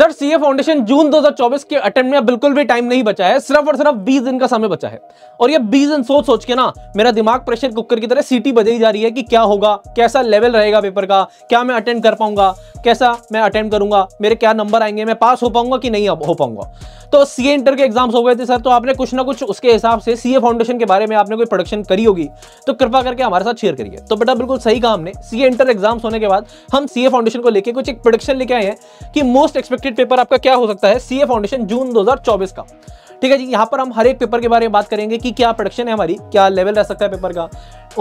sir CA foundation जून 2024 के attempt में बिल्कुल भी टाइम नहीं बचा है सिर्फ और सिर्फ 20 दिन का समय बचा है और ये 20 दिन सोच सोच के ना मेरा दिमाग प्रेशर कुकर की तरह सीटी बजाई जा रही है कि क्या होगा कैसा लेवल रहेगा पेपर का क्या मैं अटेंड कर पाऊंगा कैसा मैं अटेंड करूंगा मेरे क्या नंबर आएंगे मैं पास हो पाऊंगा कि नहीं हो पाऊंगा तो सी इंटर के एग्जाम्स हो गए थे सर तो आपने कुछ ना कुछ उसके हिसाब से सीए फाउंडेशन के बारे में आपने कोई प्रोडक्शन करी होगी तो कृपा करके हमारे साथ शेयर करिए तो बेटा बिल्कुल सही काम ने सी इंटर एग्जाम्स होने के बाद हम सी फाउंडेशन को लेकर कुछ एक प्रोडक्शन लेके आए हैं कि मोस्ट एक्सपेक्टेड रिलेटेड पेपर आपका क्या हो सकता है सी फाउंडेशन जून दो का ठीक है जी यहाँ पर हम हर एक पेपर के बारे में बात करेंगे कि क्या प्रोडक्शन है हमारी क्या लेवल रह सकता है पेपर का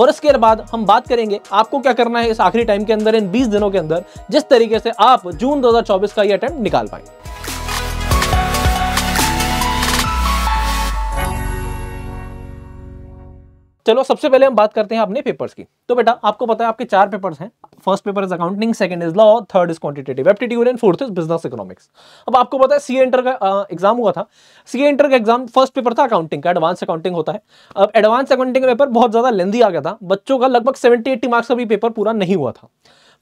और इसके बाद हम बात करेंगे आपको क्या करना है इस आखिरी टाइम के अंदर इन 20 दिनों के अंदर जिस तरीके से आप जून 2024 का ये अटैम्प्ट निकाल पाए चलो सबसे पहले हम बात करते हैं अपने पेपर्स की तो बेटा आपको पता है आपके चार पेपर्स हैं first paper is accounting second is law third is quantitative aptitude and fourth is business economics अब आपको पता है सी एंटर का एग्जाम हुआ था सी एंटर का एग्जाम फर्स्ट पेपर था अकाउंटिंग का एडवांस अकाउंटिंग होता है अब एडवांस अकाउंटिंग का पेपर बहुत ज्यादा लेंदी आ गया था बच्चों का लगभग सेवेंटी एट्टी मार्क्स का भी पेपर पूरा नहीं हुआ था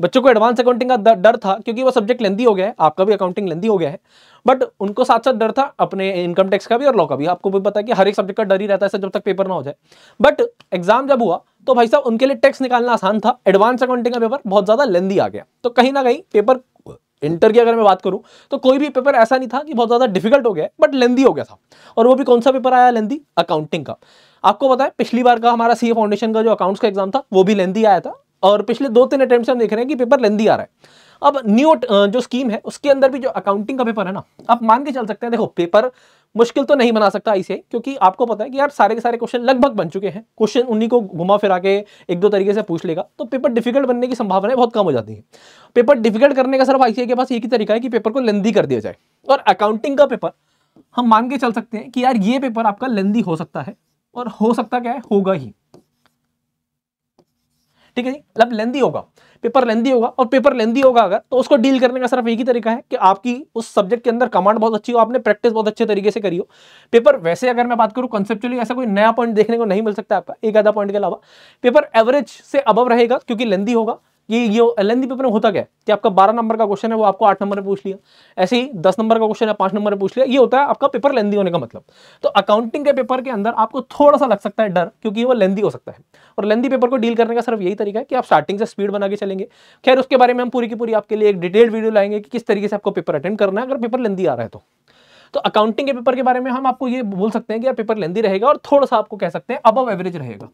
बच्चों को एडवांस अकाउंटिंग का डर था क्योंकि वो सब्जेक्ट लेंदी हो गया है आपका भी अकाउंटिंग लेंदी हो गया है बट उनको साथ साथ डर था अपने इनकम टैक्स का भी और लॉ का भी आपको भी पता है कि हर एक सब्जेक्ट का डर ही रहता है जब तक पेपर ना हो जाए बट एग्जाम जब हुआ तो भाई साहब उनके लिए टैक्स निकालना आसान था एडवांस अकाउंटिंग का पेपर बहुत ज़्यादा लेंदी आ गया तो कहीं ना कहीं पेपर इंटर की अगर मैं बात करूं तो कोई भी पेपर ऐसा नहीं था कि बहुत ज़्यादा डिफिकल्ट हो गया बट लेंदी हो गया था और वो भी कौन सा पेपर आया लेंदी अकाउंटिंग का आपको पता है पिछली बार का हमारा सी फाउंडेशन का जो अकाउंट्स का एग्जाम था वो भी लेंदी आया था और पिछले दो तीन अटैम्प्ट हम देख रहे हैं कि पेपर लेंदी आ रहा है अब न्यू uh, जो स्कीम है उसके अंदर भी जो अकाउंटिंग का पेपर है ना आप मान के चल सकते हैं देखो पेपर मुश्किल तो नहीं बना सकता आईसीआई क्योंकि आपको पता है कि यार सारे के सारे क्वेश्चन लगभग बन चुके हैं क्वेश्चन उन्हीं को घुमा फिरा के एक दो तरीके से पूछ लेगा तो पेपर डिफिकल्ट बनने की संभावनाएं बहुत कम हो जाती है पेपर डिफिकल्ट करने का सिर्फ आईसीए के पास एक ही तरीका है कि पेपर को लेंदी कर दिया जाए और अकाउंटिंग का पेपर हम मान के चल सकते हैं कि यार ये पेपर आपका लेंदी हो सकता है और हो सकता क्या है होगा ही ठीक है जी मतलब लेंदी होगा पेपर लेंदी होगा और पेपर लेंदी होगा अगर तो उसको डील करने का सिर्फ एक ही तरीका है कि आपकी उस सब्जेक्ट के अंदर कमांड बहुत अच्छी हो आपने प्रैक्टिस बहुत अच्छे तरीके से करी हो पेपर वैसे अगर मैं बात करूँ कंसेप्चुअली ऐसा कोई नया पॉइंट देखने को नहीं मिल सकता आपका एक आधा पॉइंट के अलावा पेपर एवरेज से अबव रहेगा क्योंकि लेंदी होगा ये ये लेंदी पेपर में होता क्या कि आपका बारह नंबर का क्वेश्चन है वो आपको आठ नंबर में पूछ लिया ऐसे ही दस नंबर का क्वेश्चन है पांच नंबर में पूछ लिया ये होता है आपका पेपर लेंदी होने का मतलब तो अकाउंटिंग के पेपर के अंदर आपको थोड़ा सा लग सकता है डर क्योंकि वो लेंदी हो सकता है और लेंदी पेपर को डील करने का सिर्फ यही तरीका है कि आप स्टार्टिंग से स्पीड बना के चलेंगे खैर उसके बारे में हम पूरी की पूरी आपके लिए एक डिटेल्ड वीडियो लाएंगे कि किस तरीके से आपको पेपर अटेंड करना है अगर पेपर लेंदी आ रहा है तो तो अकाउंटिंग के पेपर के बारे में हम आपको ये बोल सकते हैं कि यार पेपर लेंदी रहेगा और थोड़ा सा आपको कह सकते हैं अबव एवरेज रहेगा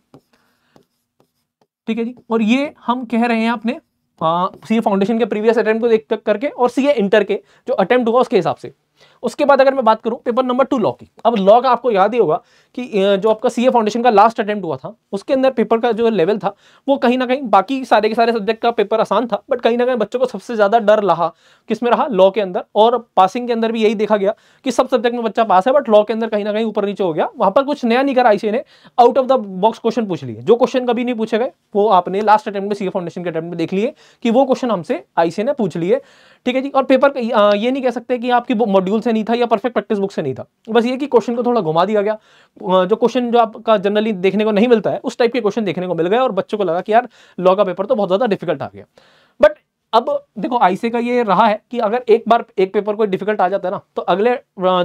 ठीक है जी और ये हम कह रहे हैं अपने सी फाउंडेशन के प्रीवियस अटेम्प्ट को देख करके और सी इंटर के जो अटेम्प्ट हुआ उसके हिसाब से उसके बाद अगर मैं बात करूं पेपर नंबर टू लॉ की अब लॉ का आपको याद ही होगा कि जो आपका सीए फाउंडेशन का लास्ट अटैम्प्ट हुआ था उसके अंदर पेपर का जो लेवल था वो कहीं ना कहीं बाकी सारे के सारे सब्जेक्ट का पेपर आसान था बट कहीं ना कहीं बच्चों को सबसे ज़्यादा डर रहा किसमें रहा लॉ के अंदर और पासिंग के अंदर भी यही देखा गया कि सब सब्जेक्ट में बच्चा पास है बट लॉ के अंदर कहीं ना कहीं ऊपर नीचे हो गया वहां पर कुछ नया नहीं कर आईसीए ने out of the box question पूछ लिए जो क्वेश्चन कभी नहीं पूछे गए वो आपने लास्ट अटेम्प्ट में सीए फाउंडेशन के अटेम्प्ट में देख लिए कि वो क्वेश्चन हमसे आईसी ने पूछ लिए ठीक है जी और पेपर ये नहीं कह सकते कि आपकी मॉड्यूल से नहीं था या परफेक्ट प्रैक्टिस बुक से नहीं था बस ये कि क्वेश्चन को थोड़ा घुमा दिया गया जो क्वेश्चन जो आपका जनरली देखने को नहीं मिलता है उस टाइप के क्वेश्चन देखने को मिल गया और बच्चों को लगा कि यार लॉ का पेपर तो बहुत ज़्यादा डिफिकल्ट आ गया बट अब देखो आईसी का ये रहा है कि अगर एक बार एक पेपर कोई डिफिकल्ट आ जाता है ना तो अगले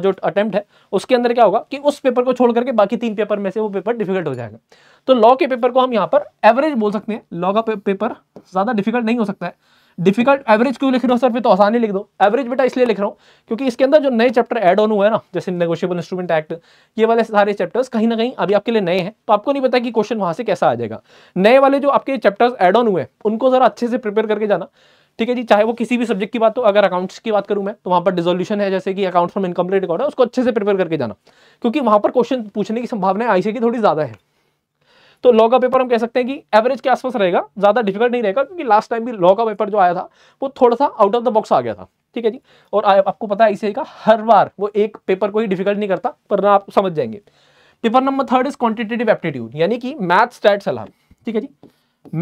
जो अटेम्प्ट है उसके अंदर क्या होगा कि उस पेपर को छोड़ करके बाकी तीन पेपर में से वो पेपर डिफिकल्ट हो जाएगा तो लॉ के पेपर को हम यहाँ पर एवरेज बोल सकते हैं लॉ का पेपर ज़्यादा डिफिकल्ट नहीं हो सकता है डिफिकल्ट एवरेज क्यों लिख रहे हो सर फिर तो आसानी लिख दो एवरेज बेटा इसलिए लिख रहा हूँ क्योंकि इसके अंदर जो नए चैप्टर एड ऑन हुआ है ना जैसे नेगोशियबल इंस्ट्रूमेंट एक्ट ये वाले सारे चैप्टर्स कहीं ना कहीं अभी आपके लिए नए हैं तो आपको नहीं पता कि क्वेश्चन वहाँ से कैसा आ जाएगा नए वाले जो आपके चैप्टर्स एड ऑन हुए हैं उनको ज़रा अच्छे से प्रिपेयर करके जाना ठीक है जी चाहे वो किसी भी सब्जेक्ट की बात हो अगर अकाउंट्स की बात करूं मैं तो वहाँ पर डिजोल्यूशन है जैसे कि अकाउंट फ्रॉम इनकम्प्लीट रिकॉर्ड है उसको अच्छे से प्रिपेयर करके जाना क्योंकि वहाँ पर क्वेश्चन पूछने की संभावना आईसी की थोड़ी ज़्यादा है तो लॉ का पेपर हम कह सकते हैं कि एवरेज के आसपास रहेगा ज़्यादा डिफिकल्ट नहीं रहेगा क्योंकि लास्ट टाइम भी लॉ का पेपर जो आया था वो थोड़ा सा आउट ऑफ द बॉक्स आ गया था ठीक है जी और आ, आपको पता है इसे का हर बार वो एक पेपर को ही डिफिकल्ट नहीं करता पर ना आप समझ जाएंगे paper number third is quantitative aptitude यानी कि मैथ स्टैट्स एल ठीक है जी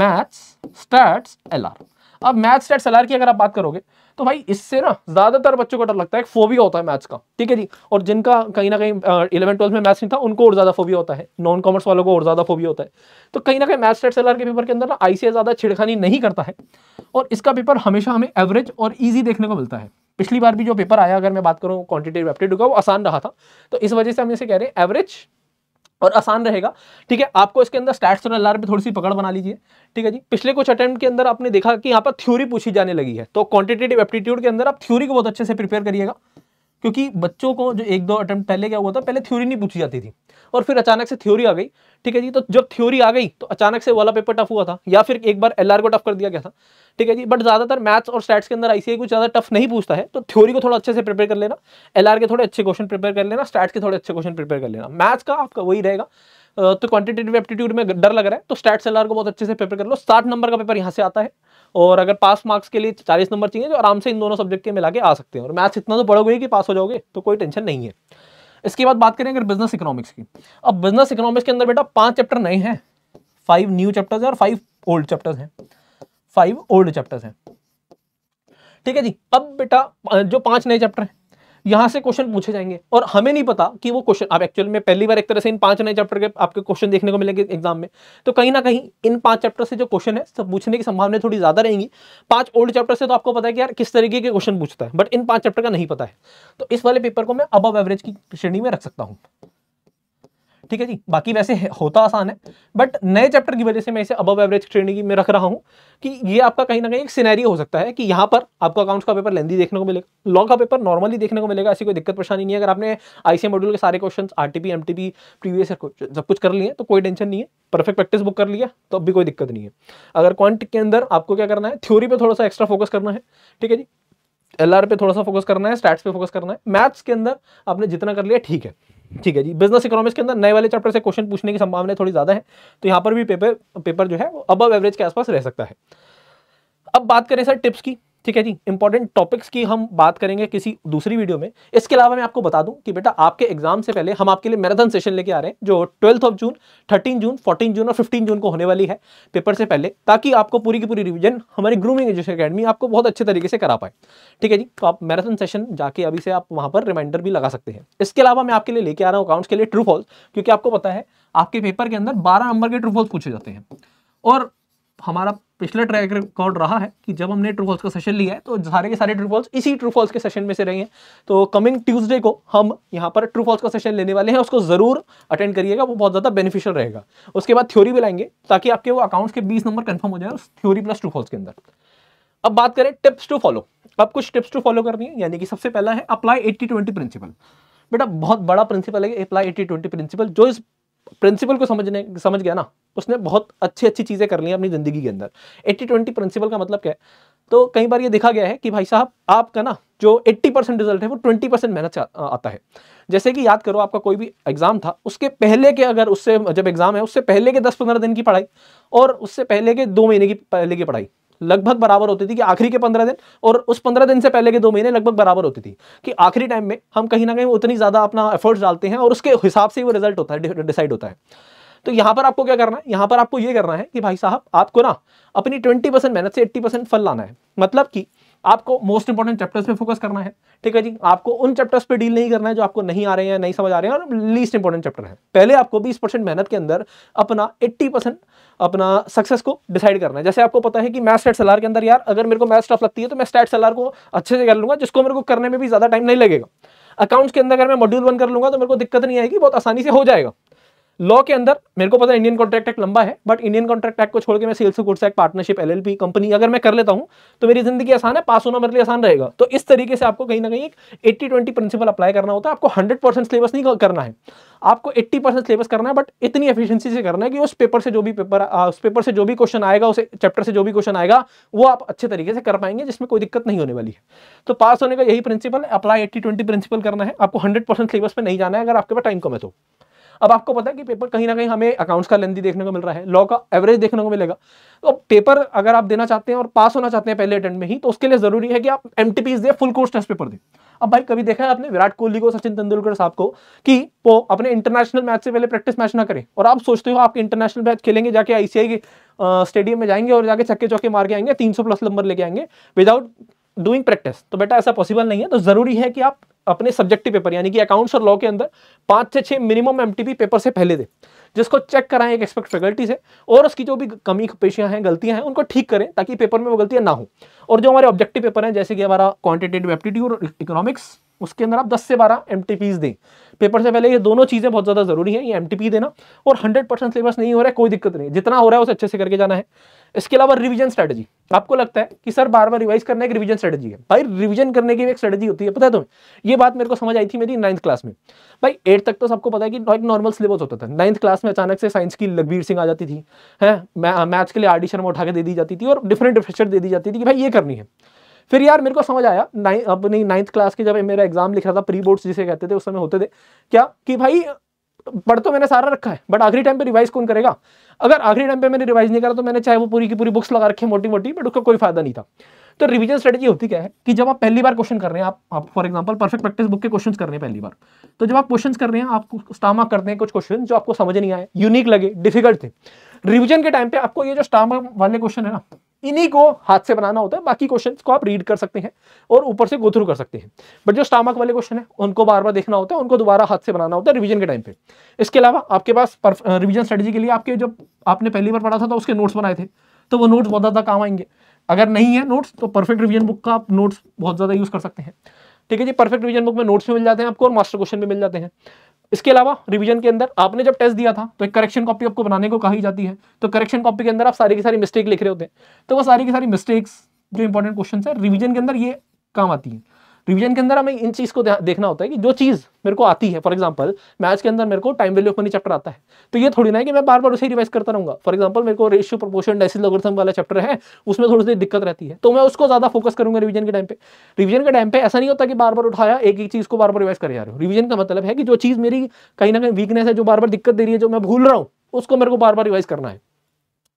मैथ्स स्टैट्स एल आर अब मैथ स्टेट सलार की अगर आप बात करोगे तो भाई इससे ना ज्यादातर बच्चों को डर लगता है एक फोबिया होता है मैथ्स का ठीक है जी और जिनका कहीं ना कहीं इलेवन ट्वेल्थ में मैथ्स नहीं था उनको और ज्यादा फोबिया होता है नॉन कॉमर्स वालों को और ज्यादा फोबिया होता है तो कहीं ना कहीं मैथ स्टेट सलार के पेपर के अंदर ना आईसीए ज्यादा छिड़खानी नहीं करता है और इसका पेपर हमेशा हमें एवरेज और ईजी देखने को मिलता है पिछली बार भी जो पेपर आया अगर मैं बात करूँ क्वान्टिटेटिव एप्टीट्यूड का वो आसान रहा था तो इस वजह से हम इसे कह रहे हैं एवरेज और आसान रहेगा ठीक है आपको इसके अंदर स्टैट्स और एलआर पे थोड़ी सी पकड़ बना लीजिए ठीक है जी पिछले कुछ अटेम्प्ट के अंदर आपने देखा कि यहाँ पर थ्योरी पूछी जाने लगी है तो क्वांटिटेटिव एप्टीट्यूड के अंदर आप थ्योरी को बहुत अच्छे से प्रिपेयर करिएगा क्योंकि बच्चों को जो एक दो अटैम्प्ट पहले क्या हुआ था पहले थ्योरी नहीं पूछी जाती थी और फिर अचानक से थ्योरी आ गई ठीक है जी तो जब थ्योरी आ गई तो अचानक से वाला पेपर टफ हुआ था या फिर एक बार एल को टफ कर दिया गया था ठीक है जी बट ज़्यादातर मैथ्स और स्टैट्स के अंदर आईसीआई कुछ ज़्यादा टफ नहीं पूछता है तो थ्योरी को थोड़ा अच्छे से प्रिपेयर कर लेना एल के थोड़े अच्छे क्वेश्चन प्रिपेयर कर लेना स्टैट्स के थोड़े अच्छे क्वेश्चन प्रिपेयर कर लेना मैथ्स का आपका वही रहेगा तो क्वांटिटेटिव एप्टीट्यूड में डर लग रहा है तो स्टैट एल को बहुत अच्छे से पेपर कर लो साठ नंबर का पेपर यहाँ से आता है और अगर पास मार्क्स के लिए चालीस नंबर चाहिए जो तो आराम से इन दोनों सब्जेक्ट के मिला के आ सकते हैं और मैथ्स इतना तो पढ़ोगे कि पास हो जाओगे तो कोई टेंशन नहीं है इसके बाद बात करें अगर बिजनेस इकोनॉमिक्स की अब बिजनेस इकोनॉमिक्स के अंदर बेटा पांच चैप्टर नए हैं फाइव न्यू चैप्टर्स हैं और फाइव ओल्ड चैप्टर्स हैं फाइव ओल्ड चैप्टर्स हैं ठीक है जी अब बेटा जो पांच नए चैप्टर हैं यहां से क्वेश्चन पूछे जाएंगे और हमें नहीं पता कि वो क्वेश्चन आप एक्चुअल में पहली बार एक तरह से इन पांच नए चैप्टर के आपके क्वेश्चन देखने को मिलेंगे एग्जाम में तो कहीं ना कहीं इन पांच चैप्टर से जो क्वेश्चन है सब पूछने की संभावना थोड़ी ज्यादा रहेंगी पांच ओल्ड चैप्टर से तो आपको पता है कि यार किस तरीके के क्वेश्चन पूछता है बट इन पांच चैप्टर का नहीं पता है तो इस वाले पेपर को मैं अब एवरेज की श्रेणी में रख सकता हूँ ठीक है जी बाकी वैसे होता आसान है बट नए चैप्टर की वजह से मैं इसे अबव एवरेज ट्रेनिंग में रख रहा हूँ कि ये आपका कहीं ना कहीं एक सिनेरियो हो सकता है कि यहाँ पर आपको अकाउंट्स का पेपर लेंदी देखने को मिलेगा लॉ का पेपर नॉर्मली देखने को मिलेगा ऐसी कोई दिक्कत परेशानी नहीं है अगर आपने आईसीए मॉड्यूल के सारे question R T P previous सब कुछ कर लिए तो कोई टेंशन नहीं है परफेक्ट प्रैक्टिस बुक कर लिया तो अब भी कोई दिक्कत नहीं है अगर क्वांट के अंदर आपको क्या करना है थ्योरी पर थोड़ा सा एक्स्ट्रा फोकस करना है ठीक है जी एल पे थोड़ा सा फोकस करना है स्टैट्स पे फोकस करना है मैथ्स के अंदर आपने जितना कर लिया ठीक है ठीक है जी बिजनेस इकोनॉमिक्स के अंदर नए वाले चैप्टर से क्वेश्चन पूछने की संभावना थोड़ी ज़्यादा है तो यहाँ पर भी पेपर पेपर जो है अब एवरेज के आसपास रह सकता है अब बात करें सर टिप्स की ठीक है जी इंपॉर्टेंट टॉपिक्स की हम बात करेंगे किसी दूसरी वीडियो में इसके अलावा मैं आपको बता दूं कि बेटा आपके एग्जाम से पहले हम आपके लिए मैराथन सेशन लेके आ रहे हैं जो twelfth of June thirteen June fourteen June और फिफ्टीन जून को होने वाली है पेपर से पहले ताकि आपको पूरी की पूरी रिविजन हमारी ग्रूमिंग एजुकेशन अकेडमी आपको बहुत अच्छे तरीके से करा पाए ठीक है जी तो आप मैराथन सेशन जाके अभी से आप वहाँ पर रिमाइंडर भी लगा सकते हैं इसके अलावा मैं आपके लिए लेके आ रहा हूँ अकाउंट्स के लिए ट्रू फॉल्स क्योंकि आपको पता है आपके पेपर के अंदर बारह नंबर के ट्रू फॉल्स पूछे जाते हैं और हमारा पिछला ट्रैक रिकॉर्ड रहा है कि जब हमने ट्रूफॉल्स का सेशन लिया है तो सारे के सारे ट्रूफॉल्स इसी ट्रूफॉल्स के सेशन में से रहे हैं तो कमिंग ट्यूसडे को हम यहाँ पर ट्रूफॉल्स का सेशन लेने वाले हैं उसको ज़रूर अटेंड करिएगा वो बहुत ज़्यादा बेनिफिशियल रहेगा उसके बाद थ्योरी भी लाएंगे ताकि आपके वो अकाउंट्स के बीस नंबर कन्फर्म हो जाए उस थ्योरी प्लस ट्रूफॉल्स के अंदर अब बात करें टिप्स टू फॉलो अब कुछ टिप्स टू फॉलो करनी है यानी कि सबसे पहला है अप्लाई एट्टी ट्वेंटी प्रिंसिपल बेटा बहुत बड़ा प्रिंसिपल है अप्लाई एट्टी ट्वेंटी प्रिंसिपल जो इस प्रिंसिपल को समझने समझ गया ना उसने बहुत अच्छी अच्छी चीज़ें कर ली अपनी ज़िंदगी के अंदर एट्टी ट्वेंटी प्रिंसिपल का मतलब क्या है तो कई बार ये देखा गया है कि भाई साहब आपका ना जो 80 परसेंट रिजल्ट है वो 20 परसेंट मेहनत से आता है जैसे कि याद करो आपका कोई भी एग्जाम था उसके पहले के अगर उससे जब एग्जाम है उससे पहले के 10-15 दिन की पढ़ाई और उससे पहले के दो महीने की पहले की पढ़ाई लगभग बराबर होती थी कि आखिरी के पंद्रह दिन और उस पंद्रह दिन से पहले के दो महीने लगभग बराबर होती थी कि आखिरी टाइम में हम कहीं ना कहीं उतनी ज़्यादा अपना एफर्ट्स डालते हैं और उसके हिसाब से वो रिजल्ट होता है डिसाइड होता है तो यहां पर आपको क्या करना है यहां पर आपको ये करना है कि भाई साहब आपको ना अपनी ट्वेंटी परसेंट मेहनत से एट्टी परसेंट फल लाना है मतलब कि आपको मोस्ट इंपॉर्टेंट चैप्टर्स पे फोकस करना है ठीक है जी आपको उन चैप्टर्स पे डील नहीं करना है जो आपको नहीं आ रहे हैं नहीं समझ आ रहे हैं और लीस्ट इंपॉर्टेंट चैप्टर है पहले आपको बीस परसेंट मेहनत के अंदर अपना एट्टी परसेंट अपना सक्सेस को डिसाइड करना है जैसे आपको पता है कि मैथ स्टेट सलार के अंदर यार अगर मेरे को मैथ स्टफ लगती है तो मैं स्टेट सलार को अच्छे से कर लूंगा जिसको मेरे को करने में भी ज़्यादा टाइम नहीं लगेगा अकाउंट्स के अंदर अगर मैं मॉड्यूल वन कर लूंगा तो मेरे को दिक्कत नहीं आएगी बहुत आसानी से हो जाएगा लॉ के अंदर मेरे को पता है इंडियन कॉन्ट्रैक्ट एक्ट लंबा है बट इंडियन कॉन्ट्रैक्ट एक्ट को छोड़ के मैं sales goods act partnership LLP company अगर मैं कर लेता हूं तो मेरी जिंदगी आसान है पास होना मेरे लिए आसान रहेगा तो इस तरीके से आपको कहीं ना कहीं एक एट्टी ट्वेंटी प्रिंसिपल अप्लाई करना होता है आपको हंड्रेड परसेंट सिलेबस नहीं करना है आपको एट्टी परसेंट सिलेबस करना है बट इतनी एफिशियंसी से करना है कि उस पेपर से जो भी पेपर उस पेपर से जो भी क्वेश्चन आएगा उस चैप्टर से जो भी क्वेश्चन आएगा वो आप अच्छे तरीके से कर पाएंगे जिसमें कोई दिक्कत नहीं होने वाली है तो पास होने का यही प्रिंसिपल है अप्लाई एट्टी ट्वेंटी प्रिंसिपल करना है आपको हंड्रेड परसेंट सिलेबस पर नहीं जाना है अगर आपके पास टाइम कम है तो अब आपको पता है कि पेपर कहीं ना कहीं हमें अकाउंट्स का लेंदी देखने को मिल रहा है लॉ का एवरेज देखने को मिलेगा तो पेपर अगर आप देना चाहते हैं और पास होना चाहते हैं पहले अटेंड में ही तो उसके लिए जरूरी है कि आप एम दें फुल कोर्स टेस्ट पेपर दें अब भाई कभी देखा है आपने विराट कोहली को सचिन तेंदुलकर साहब को कि वो अपने इंटरनेशनल मैच से पहले प्रैक्टिस मैच ना करें और आप सोचते हो आपके इंटरनेशनल मैच खेलेंगे जाके आईसीआई के स्टेडियम में जाएंगे और जाके चक्के चौके मार के आएंगे 300 प्लस नंबर लेके आएंगे विदाउट डूइंग प्रैक्टिस तो बेटा ऐसा पॉसिबल नहीं है तो जरूरी है कि आप अपने सब्जेक्टिव पेपर यानी कि अकाउंट्स और लॉ के अंदर पांच से छह मिनिमम एम पेपर से पहले दे जिसको चेक कराएं एक एक्सपेक्ट फैकल्टी से और उसकी जो भी कमी पेशियां हैं गलतियां हैं उनको ठीक करें ताकि पेपर में वो गलतियां ना हो और जो हमारे ऑब्जेक्टिव पेपर हैं जैसे कि हमारा क्वान्टिटेटिव एप्टीट्यूड और इकोनॉमिक्स उसके अंदर आप 10 से 12 एम दें पेपर से पहले ये दोनों चीज़ें बहुत ज़्यादा ज़रूरी है ये एम देना और 100 परसेंट सिलेबस नहीं हो रहा है कोई दिक्कत नहीं जितना हो रहा है उसे अच्छे से करके जाना है इसके अलावा रिविजन स्ट्रेटजी तो आपको लगता है कि सर बार बार रिवाइज करने एक रिविजन स्ट्रेटेजी है भाई रिविजन करने की एक स्ट्रेटेजी होती है पता है तुम्हें ये बात मेरे को समझ आई थी मेरी नाइन्थ क्लास में भाई एट तक तो सबको पता है कि एक नॉर्मल सिलेबस होता था नाइन्थ क्लास में अचानक से साइंस की लगवीर सिंह आ जाती थी है मैथ्स हाँ, के लिए आर डी शर्मा उठा के दे दी जाती थी और डिफरेंट रिसर्च दे दी जाती थी कि भाई ये करनी है फिर यार मेरे को समझ आया नाइन अपनी नाइन्थ क्लास के जब मेरा एग्जाम लिख रहा था प्री बोर्ड्स जिसे कहते थे उस समय होते थे क्या कि भाई पढ़ तो मैंने सारा रखा है बट आखिरी टाइम पे रिवाइज कौन करेगा अगर आखिरी टाइम पे मैंने रिवाइज नहीं करा तो मैंने चाहे वो पूरी की पूरी बुक्स लगा रखी मोटी मोटी बट उसका कोई फायदा नहीं था तो रिवीजन स्ट्रेटेजी होती क्या है कि जब आप पहली बार क्वेश्चन कर रहे हैं आप for example perfect practice book के क्वेश्चन कर रहे हैं पहली बार तो जब आप क्वेश्चन कर रहे हैं आप स्टामा करते हैं कुछ क्वेश्चन जो आपको समझ नहीं आए यूनिक लगे डिफिकल्ट थे रिविजन के टाइम पे आपको ये जो स्टामा वाले क्वेश्चन है ना इन्हीं को हाथ से बनाना होता है बाकी क्वेश्चन को आप रीड कर सकते हैं और ऊपर से गोथ्रू कर सकते हैं बट जो स्टामक वाले क्वेश्चन है उनको बार बार देखना होता है उनको दोबारा हाथ से बनाना होता है रिविजन के टाइम पे इसके अलावा आपके पास रिविजन स्ट्रेटेजी के लिए आपके जो आपने पहली बार पढ़ा था तो उसके नोट्स बनाए थे तो वो नोट्स बहुत ज़्यादा काम आएंगे अगर नहीं है नोट्स तो परफेक्ट रिविजन बुक का आप नोट्स बहुत ज़्यादा यूज़ कर सकते हैं ठीक है जी परफेक्ट रिविजन बुक में नोट्स भी मिल जाते हैं आपको और मास्टर क्वेश्चन भी मिल जाते हैं इसके अलावा रिवीजन के अंदर आपने जब टेस्ट दिया था तो एक करेक्शन कॉपी आपको बनाने को कही जाती है तो करेक्शन कॉपी के अंदर आप सारी की सारी मिस्टेक लिख रहे होते हैं तो वो सारी की सारी मिस्टेक्स जो इंपॉर्टेंट क्वेश्चन है रिवीजन के अंदर ये काम आती है रिविजन के अंदर हमें इन चीज़ को देखना होता है कि जो चीज़ मेरे को आती है फॉर एग्जाम्पल मैथ्स के अंदर मेरे को time value of money chapter आता है तो ये थोड़ी ना है कि मैं बार बार उसे रिवाइज करता रहूंगा फॉर एग्जाम्पल मेरे को रेशियो प्रोपोर्शन डेसिल लोगोथम वाला चैप्टर है उसमें थोड़ी सी दिक्कत रहती है तो मैं उसको ज़्यादा फोकस करूंगा रिविजन के टाइम पे रिविजन के टाइम पे ऐसा नहीं होता कि बार बार उठाया एक एक चीज़ को बार बार रिवाइज कर जा रहे हो रिविजन का मतलब है कि जो चीज़ मेरी कहीं ना कहीं वीकनेस है जो बार बार दिक्कत दे रही है जो मैं भूल रहा हूँ उसको मेरे को बार बार रिवाइज करना है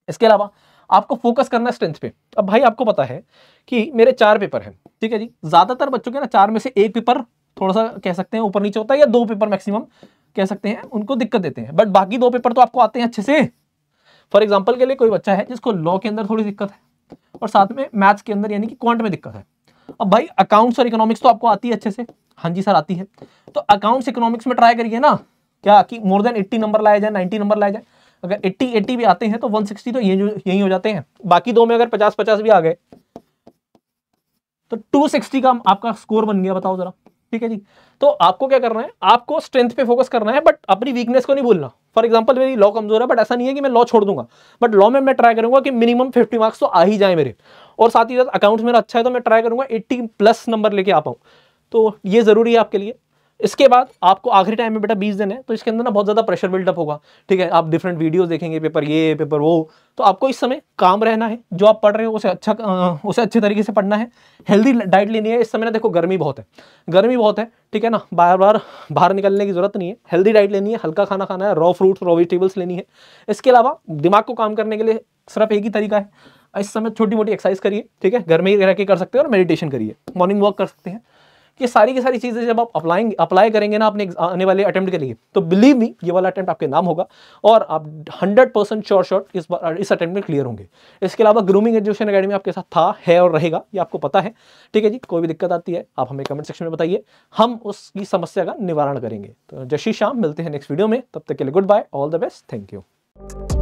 इसके अलावा आपको फोकस करना है स्ट्रेंथ पे अब भाई आपको पता है कि मेरे चार पेपर हैं ठीक है जी ज़्यादातर बच्चों के ना चार में से एक पेपर थोड़ा सा कह सकते हैं ऊपर नीचे होता है या दो पेपर मैक्सिमम कह सकते हैं उनको दिक्कत देते हैं बट बाकी दो पेपर तो आपको आते हैं अच्छे से फॉर एग्जाम्पल के लिए कोई बच्चा है जिसको लॉ के अंदर थोड़ी दिक्कत है और साथ में मैथ्स के अंदर यानी कि क्वांट में दिक्कत है अब भाई अकाउंट्स और इकोनॉमिक्स तो आपको आती है अच्छे से हाँ जी सर आती है तो अकाउंट्स इकोनॉमिक्स में ट्राई करिए ना क्या कि मोर देन 80 नंबर लाया जाए 90 नंबर लाया जाए अगर 80 80 भी आते हैं तो 160 तो यही हो जाते हैं बाकी दो में अगर 50 50 भी आ गए तो 260 का आपका स्कोर बन गया बताओ जरा ठीक है जी तो आपको क्या करना है आपको स्ट्रेंथ पे फोकस करना है बट अपनी वीकनेस को नहीं भूलना फॉर एग्जाम्पल मेरी लॉ कमजोर है बट ऐसा नहीं है कि मैं लॉ छोड़ दूंगा बट लॉ में मैं ट्राई करूंगा कि मिनिमम 50 मार्क्स तो आ ही जाए मेरे और साथ ही साथ अकाउंट्स मेरा अच्छा है तो मैं ट्राई करूंगा एट्टी प्लस नंबर लेके आ पाऊँ तो ये ज़रूरी है आपके लिए इसके बाद आपको आखिरी टाइम में बेटा बीस दिन है तो इसके अंदर ना बहुत ज़्यादा प्रेशर बिल्डअप होगा ठीक है आप डिफरेंट वीडियोस देखेंगे पेपर ये पेपर वो तो आपको इस समय काम रहना है जो आप पढ़ रहे हो उसे अच्छा उसे अच्छे तरीके से पढ़ना है हेल्दी डाइट लेनी है इस समय ना देखो गर्मी बहुत है गर्मी बहुत है ठीक है ना बार बार बाहर निकलने की ज़रूरत नहीं है हेल्दी डाइट लेनी है हल्का खाना खाना है रॉ फ्रूट्स रॉ वेजिटेबल्स लेनी है इसके अलावा दिमाग को काम करने के लिए सिर्फ एक ही तरीका है इस समय छोटी मोटी एक्सरसाइज करिए ठीक है घर में ही रह के कर सकते हैं और मेडिटेशन करिए मॉर्निंग वॉक कर सकते हैं ये सारी की सारी चीज़ें जब आप अप्लाएंगे अप्लाई करेंगे ना अपने आने वाले अटेम्प्ट के लिए तो बिलीव मी ये वाला अटैम्प्ट आपके नाम होगा और आप हंड्रेड परसेंट श्योर शॉर्ट इस इस अटेम्प्ट में क्लियर होंगे इसके अलावा ग्रूमिंग एजुकेशन अकेडमी आपके साथ था है और रहेगा ये आपको पता है ठीक है जी कोई भी दिक्कत आती है आप हमें कमेंट सेक्शन में बताइए हम उसकी समस्या का निवारण करेंगे तो जशी शाम मिलते हैं नेक्स्ट वीडियो में तब तक के लिए good bye all the best thank you